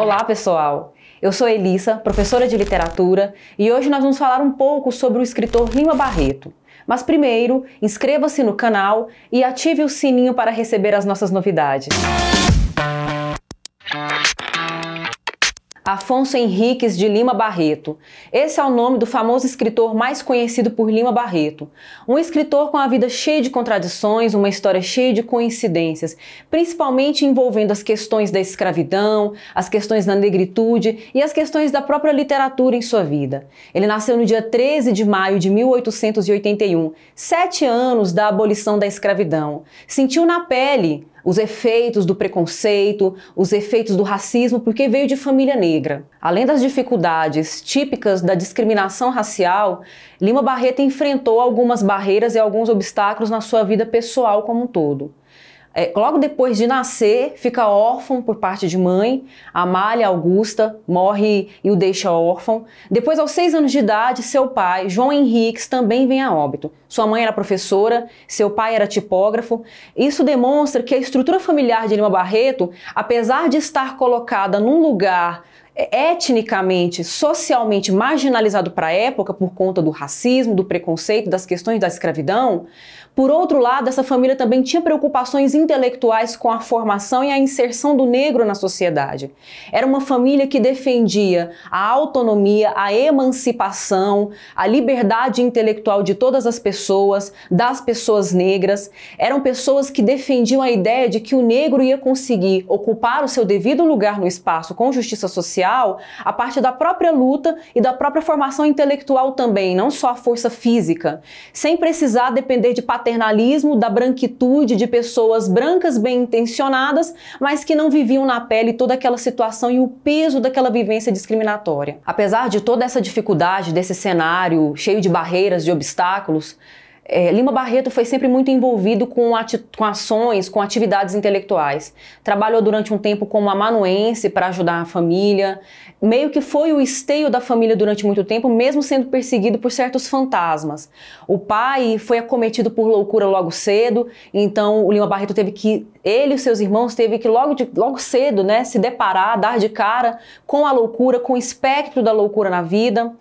Olá, pessoal! Eu sou Elissa, professora de literatura, e hoje nós vamos falar um pouco sobre o escritor Lima Barreto. Mas primeiro, inscreva-se no canal e ative o sininho para receber as nossas novidades. Afonso Henriques de Lima Barreto. Esse é o nome do famoso escritor mais conhecido por Lima Barreto. Um escritor com a vida cheia de contradições, uma história cheia de coincidências, principalmente envolvendo as questões da escravidão, as questões da negritude e as questões da própria literatura em sua vida. Ele nasceu no dia 13 de maio de 1881, sete anos da abolição da escravidão. Sentiu na pele os efeitos do preconceito, os efeitos do racismo, porque veio de família negra. Além das dificuldades típicas da discriminação racial, Lima Barreto enfrentou algumas barreiras e alguns obstáculos na sua vida pessoal como um todo é, logo depois de nascer, fica órfão por parte de mãe. Amália Augusta morre e o deixa órfão. Depois, aos seis anos de idade, seu pai, João Henriques, também vem a óbito. Sua mãe era professora, seu pai era tipógrafo. Isso demonstra que a estrutura familiar de Lima Barreto, apesar de estar colocada num lugar etnicamente, socialmente marginalizado para a época por conta do racismo, do preconceito, das questões da escravidão. Por outro lado, essa família também tinha preocupações intelectuais com a formação e a inserção do negro na sociedade. Era uma família que defendia a autonomia, a emancipação, a liberdade intelectual de todas as pessoas, das pessoas negras. Eram pessoas que defendiam a ideia de que o negro ia conseguir ocupar o seu devido lugar no espaço com justiça social social a parte da própria luta e da própria formação intelectual também, não só a força física, sem precisar depender de paternalismo, da branquitude de pessoas brancas bem intencionadas, mas que não viviam na pele toda aquela situação e o peso daquela vivência discriminatória. Apesar de toda essa dificuldade desse cenário cheio de barreiras, de obstáculos, é, Lima Barreto foi sempre muito envolvido com, com, ações, com atividades intelectuais. Trabalhou durante um tempo como amanuense para ajudar a família. Meio que foi o esteio da família durante muito tempo, mesmo sendo perseguido por certos fantasmas. O pai foi acometido por loucura logo cedo, então o Lima Barreto teve que, ele e seus irmãos, teve que logo, de, logo cedo né, se deparar, dar de cara com a loucura, com o espectro da loucura na vida.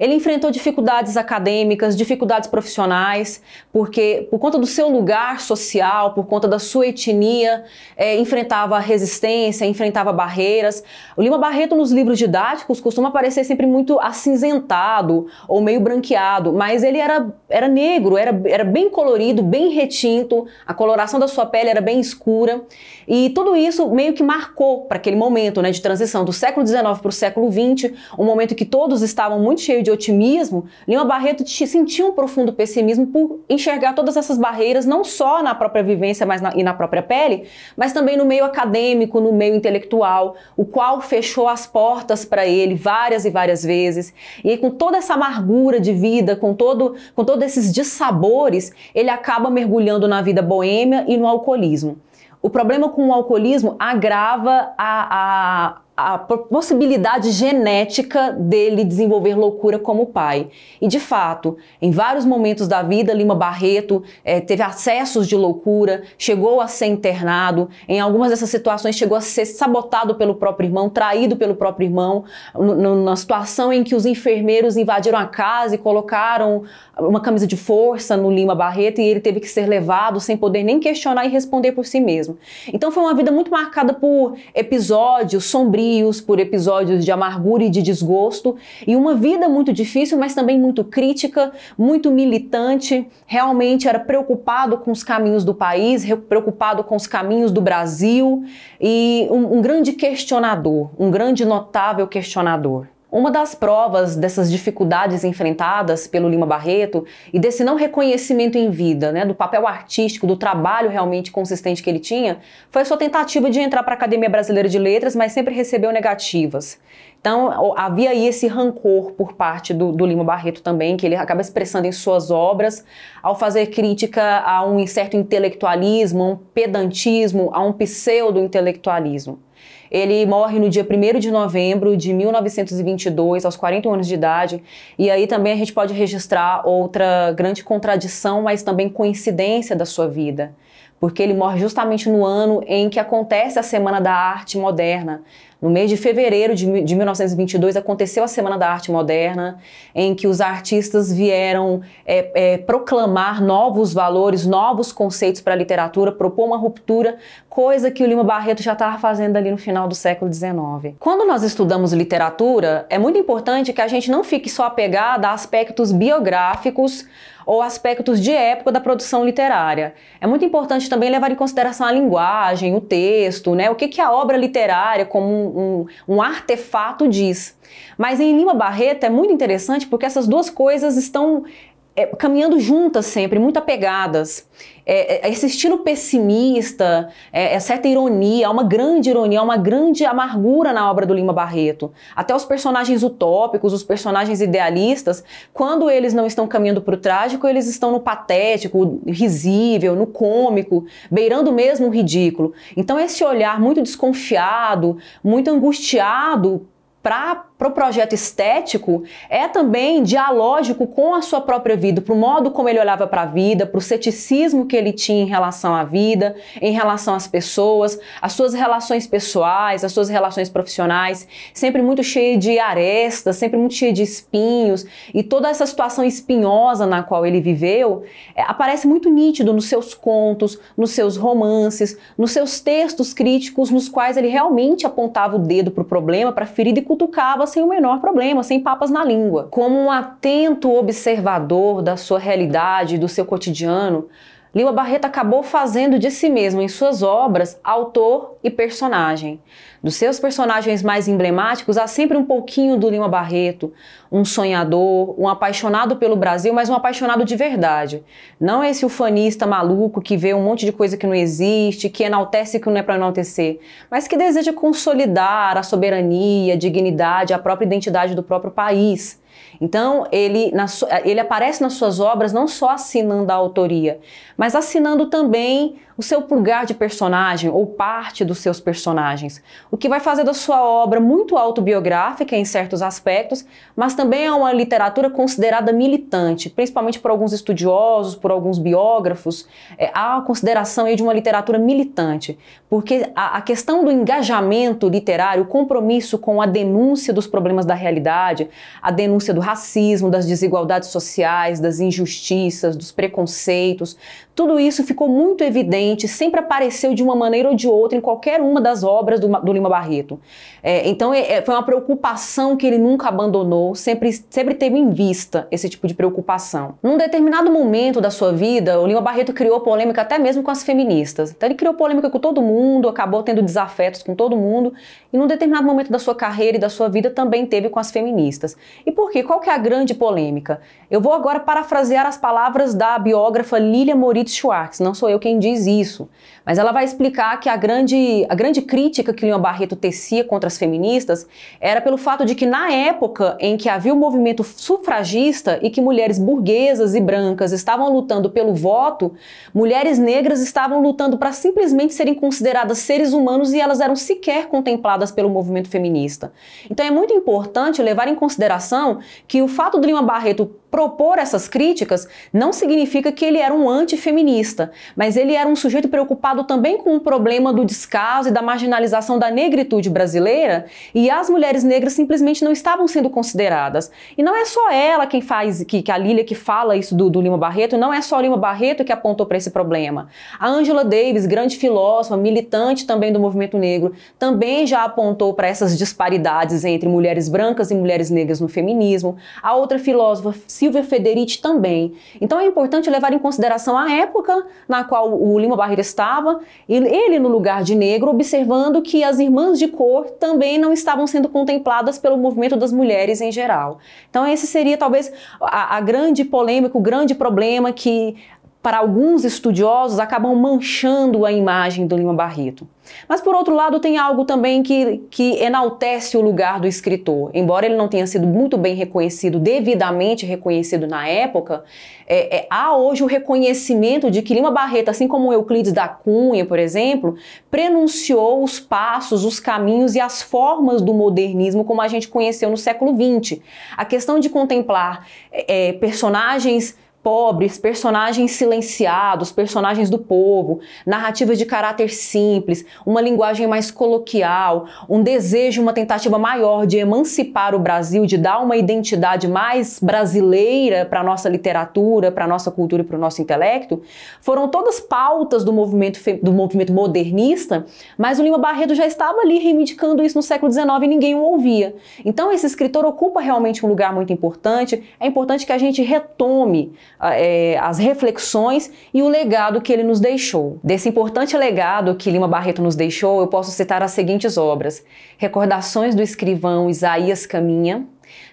Ele enfrentou dificuldades acadêmicas, dificuldades profissionais, porque por conta do seu lugar social, por conta da sua etnia, é, enfrentava resistência, enfrentava barreiras. O Lima Barreto nos livros didáticos costuma aparecer sempre muito acinzentado ou meio branqueado, mas ele era, era negro, era, era bem colorido, bem retinto, a coloração da sua pele era bem escura. E tudo isso meio que marcou para aquele momento né, de transição do século XIX para o século XX, um momento que todos estavam muito cheios de otimismo. Lima Barreto sentia um profundo pessimismo por enxergar todas essas barreiras, não só na própria vivência mas na, e na própria pele, mas também no meio acadêmico, no meio intelectual, o qual fechou as portas para ele várias e várias vezes. E aí, com toda essa amargura de vida, com todo, com todos esses dissabores, ele acaba mergulhando na vida boêmia e no alcoolismo. O problema com o alcoolismo agrava a, a a possibilidade genética dele desenvolver loucura como pai. E de fato, em vários momentos da vida, Lima Barreto é, teve acessos de loucura, chegou a ser internado, em algumas dessas situações chegou a ser sabotado pelo próprio irmão, traído pelo próprio irmão, na situação em que os enfermeiros invadiram a casa e colocaram uma camisa de força no Lima Barreto e ele teve que ser levado sem poder nem questionar e responder por si mesmo. Então foi uma vida muito marcada por episódios sombrios por episódios de amargura e de desgosto, e uma vida muito difícil, mas também muito crítica, muito militante. Realmente era preocupado com os caminhos do país, preocupado com os caminhos do Brasil, e um, um grande questionador, um grande notável questionador. Uma das provas dessas dificuldades enfrentadas pelo Lima Barreto e desse não reconhecimento em vida, né, do papel artístico, do trabalho realmente consistente que ele tinha, foi a sua tentativa de entrar para a Academia Brasileira de Letras, mas sempre recebeu negativas. Então havia aí esse rancor por parte do, do Lima Barreto também, que ele acaba expressando em suas obras, ao fazer crítica a um certo intelectualismo, a um pedantismo, a um pseudo-intelectualismo. Ele morre no dia 1 de novembro de 1922, aos 41 anos de idade. E aí também a gente pode registrar outra grande contradição, mas também coincidência da sua vida porque ele morre justamente no ano em que acontece a Semana da Arte Moderna, no mês de fevereiro de, de 1922 aconteceu a Semana da Arte Moderna, em que os artistas vieram é, é, proclamar novos valores, novos conceitos para a literatura, propor uma ruptura, coisa que o Lima Barreto já estava fazendo ali no final do século XIX. Quando nós estudamos literatura, é muito importante que a gente não fique só apegado a aspectos biográficos ou aspectos de época da produção literária. É muito importante também levar em consideração a linguagem, o texto, né? o que, que a obra literária como um um, um, artefato diz. Mas em Lima Barreto é muito interessante porque essas duas coisas estão é, caminhando juntas sempre, muito apegadas. É, é esse estilo pessimista, é, é, certa ironia, há uma grande ironia, há uma grande amargura na obra do Lima Barreto. Até os personagens utópicos, os personagens idealistas, quando eles não estão caminhando para o trágico, eles estão no patético, risível, no cômico, beirando mesmo o ridículo. Então esse olhar muito desconfiado, muito angustiado para para o projeto estético é também dialógico com a sua própria vida, para o modo como ele olhava para a vida, para o ceticismo que ele tinha em relação à vida, em relação às pessoas, as suas relações pessoais, as suas relações profissionais, sempre muito cheio de arestas, sempre muito cheio de espinhos e toda essa situação espinhosa na qual ele viveu é, aparece muito nítido nos seus contos, nos seus romances, nos seus textos críticos, nos quais ele realmente apontava o dedo para o problema, para a ferida e cutucava sem o menor problema, sem papas na língua. Como um atento observador da sua realidade, do seu cotidiano, Lima Barreto acabou fazendo de si mesmo em suas obras autor e personagem. Dos seus personagens mais emblemáticos há sempre um pouquinho do Lima Barreto, um sonhador, um apaixonado pelo Brasil, mas um apaixonado de verdade. Não esse ufanista maluco que vê um monte de coisa que não existe, que enaltece que não é para enaltecer, mas que deseja consolidar a soberania, a dignidade, a própria identidade do próprio país. Então, ele, na, eh, ele aparece nas suas obras não só assinando a autoria, mas assinando também o seu lugar de personagem ou parte dos seus personagens, o que vai fazer da sua obra muito autobiográfica em certos aspectos, mas também é uma literatura considerada militante, principalmente por alguns estudiosos, por alguns biógrafos, é, há a consideração aí de uma literatura militante, porque a, a questão do engajamento literário, o compromisso com a denúncia dos problemas da realidade, a denúncia do racismo, das desigualdades sociais, das injustiças, dos preconceitos, tudo isso ficou muito evidente presente, sempre apareceu de uma maneira ou de outra em qualquer uma das obras do, do Lima Barreto. É, então é, é, foi uma preocupação que ele nunca abandonou, sempre, sempre teve em vista esse tipo de preocupação. Num determinado momento da sua vida, o Lima Barreto criou polêmica até mesmo com as feministas. Então ele criou polêmica com todo mundo, acabou tendo desafetos com todo mundo, e num determinado momento da sua carreira e da sua vida também teve com as feministas. E por quê? Qual que é a grande polêmica? Eu vou agora parafrasear as palavras da biógrafa Lilia Moritz Schwartz, não sou eu quem diz isso isso. Mas ela vai explicar que a grande, a grande crítica que Lima Barreto tecia contra as feministas era pelo fato de que, na época em que havia o um movimento sufragista e que mulheres burguesas e brancas estavam lutando pelo voto, mulheres negras estavam lutando para simplesmente serem consideradas seres humanos e elas eram sequer contempladas pelo movimento feminista. Então é muito importante levar em consideração que o fato de Lima Barreto propor essas críticas não significa que ele era um antifeminista, mas ele era um sujeito preocupado também com o problema do descaso e da marginalização da negritude brasileira, e as mulheres negras simplesmente não estavam sendo consideradas. E não é só ela quem faz, que, que a Lília que fala isso do, do Lima Barreto, não é só o Lima Barreto que apontou para esse problema. A Angela Davis, grande filósofa, militante também do movimento negro, também já apontou para essas disparidades entre mulheres brancas e mulheres negras no feminismo. A outra filósofa Silvia Federici também. Então é importante levar em consideração a época na qual o Lima Barreira estava, ele no lugar de negro, observando que as irmãs de cor também não estavam sendo contempladas pelo movimento das mulheres em geral. Então esse seria talvez a, a grande polêmica, o grande problema que para alguns estudiosos, acabam manchando a imagem do Lima Barreto. Mas, por outro lado, tem algo também que, que enaltece o lugar do escritor. Embora ele não tenha sido muito bem reconhecido, devidamente reconhecido na época, é, é, há hoje o reconhecimento de que Lima Barreto, assim como Euclides da Cunha, por exemplo, prenunciou os passos, os caminhos e as formas do modernismo como a gente conheceu no século XX. A questão de contemplar é, é personagens pobres, personagens silenciados, personagens do povo, narrativas de caráter simples, uma linguagem mais coloquial, um desejo, uma tentativa maior de emancipar o Brasil, de dar uma identidade mais brasileira para a nossa literatura, para a nossa cultura e para o nosso intelecto, foram todas pautas do movimento, do movimento modernista, mas o Lima Barreto já estava ali reivindicando isso no século XIX e ninguém o ouvia. Então esse escritor ocupa realmente um lugar muito importante, é importante que a gente retome ah, é, as reflexões e o legado que ele nos deixou. Desse importante legado que Lima Barreto nos deixou, eu posso citar as seguintes obras: Recordações do Escrivão Isaías Caminha,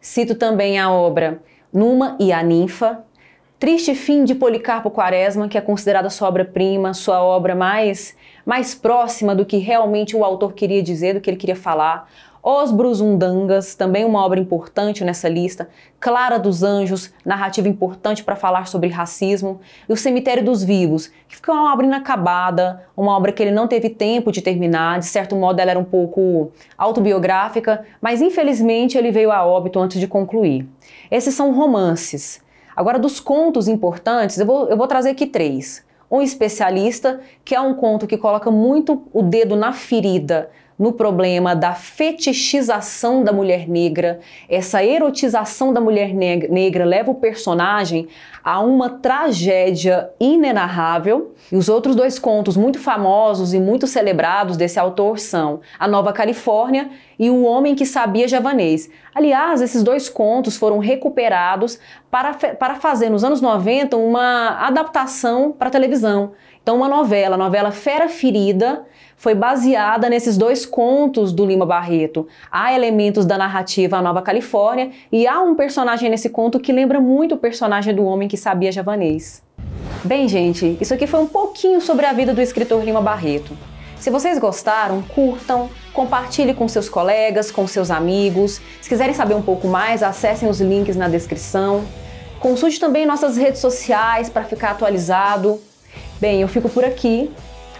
cito também a obra Numa e a Ninfa, Triste Fim de Policarpo Quaresma, que é considerada sua obra-prima, sua obra mais mais próxima do que realmente o autor queria dizer, do que ele queria falar. Os Brusundangas, também uma obra importante nessa lista. Clara dos Anjos, narrativa importante para falar sobre racismo. E O Cemitério dos Vivos, que ficou uma obra inacabada, uma obra que ele não teve tempo de terminar. De certo modo, ela era um pouco autobiográfica, mas infelizmente ele veio a óbito antes de concluir. Esses são romances. Agora, dos contos importantes, eu vou, eu vou trazer aqui três um especialista, que é um conto que coloca muito o dedo na ferida no problema da fetichização da mulher negra. Essa erotização da mulher negra leva o personagem a uma tragédia inenarrável. E os outros dois contos muito famosos e muito celebrados desse autor são A Nova Califórnia e O Homem que Sabia Javanês. Aliás, esses dois contos foram recuperados para, para fazer nos anos 90 uma adaptação para televisão. Então, uma novela, a novela Fera Ferida, foi baseada nesses dois contos do Lima Barreto. Há elementos da narrativa Nova Califórnia e há um personagem nesse conto que lembra muito o personagem do Homem que Sabia Javanês. Bem, gente, isso aqui foi um pouquinho sobre a vida do escritor Lima Barreto. Se vocês gostaram, curtam, compartilhe com seus colegas, com seus amigos. Se quiserem saber um pouco mais, acessem os links na descrição. Consulte também nossas redes sociais para ficar atualizado. Bem, eu fico por aqui.